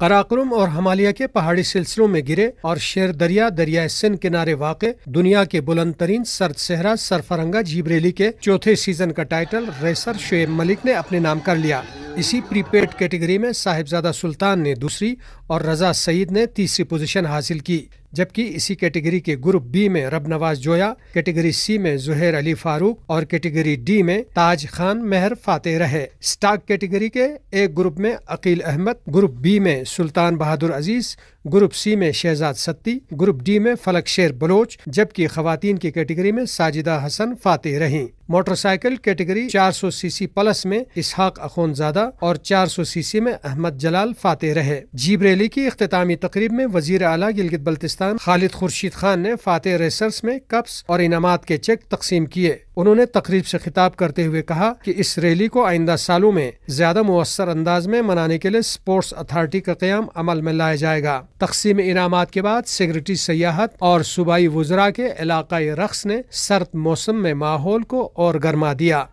कराकुरम और हमालिया के पहाड़ी सिलसिलों में गिरे और शेर दरिया दरिया सिंध किनारे वाक़ दुनिया के बुलंद तरीन सर्द सहरा सरफरंगा जीबरेली के चौथे सीजन का टाइटल रेसर शुएब मलिक ने अपने नाम कर लिया इसी प्रीपेड कैटेगरी में साहिबजादा सुल्तान ने दूसरी और रजा सईद ने तीसरी पोजीशन हासिल की जबकि इसी कैटेगरी के ग्रुप बी में रबनवाज जोया कैटेगरी सी में जुहेर अली फारूक और कैटेगरी डी में ताज खान मेहर फाते रहे स्टाक कैटेगरी के एक ग्रुप में अकील अहमद ग्रुप बी में सुल्तान बहादुर अजीज ग्रुप सी में शहजाद सत्ती ग्रुप डी में फलक शेर बलोच जबकि खुतिन की कैटेगरी में साजिदा हसन फाते रहीं मोटरसाइकिल कैटेगरी 400 सीसी प्लस में इसहाक अखोनजादा और 400 सीसी में अहमद जलाल फाते रहे जीबरेली की अख्तामी तकरीब में वजीर अला गिलगित बल्तिस्तान पाकिस्तान खालिद खुर्शीद खान ने फाते रेसर्स में कप्स और इनाम के चेक तकसीम किए उन्होंने तकरीब ऐसी खिताब करते हुए कहा की इस रैली को आइंदा सालों में ज्यादा मवसर अंदाज में मनाने के लिए स्पोर्ट्स अथॉरिटी का क्याम अमल में लाया जाएगा तकसीम इनाम के बाद सेक्रेटरी सियाहत और सूबाई वजरा के इलाकई रक्स ने सर्द मौसम में माहौल को और गर्मा दिया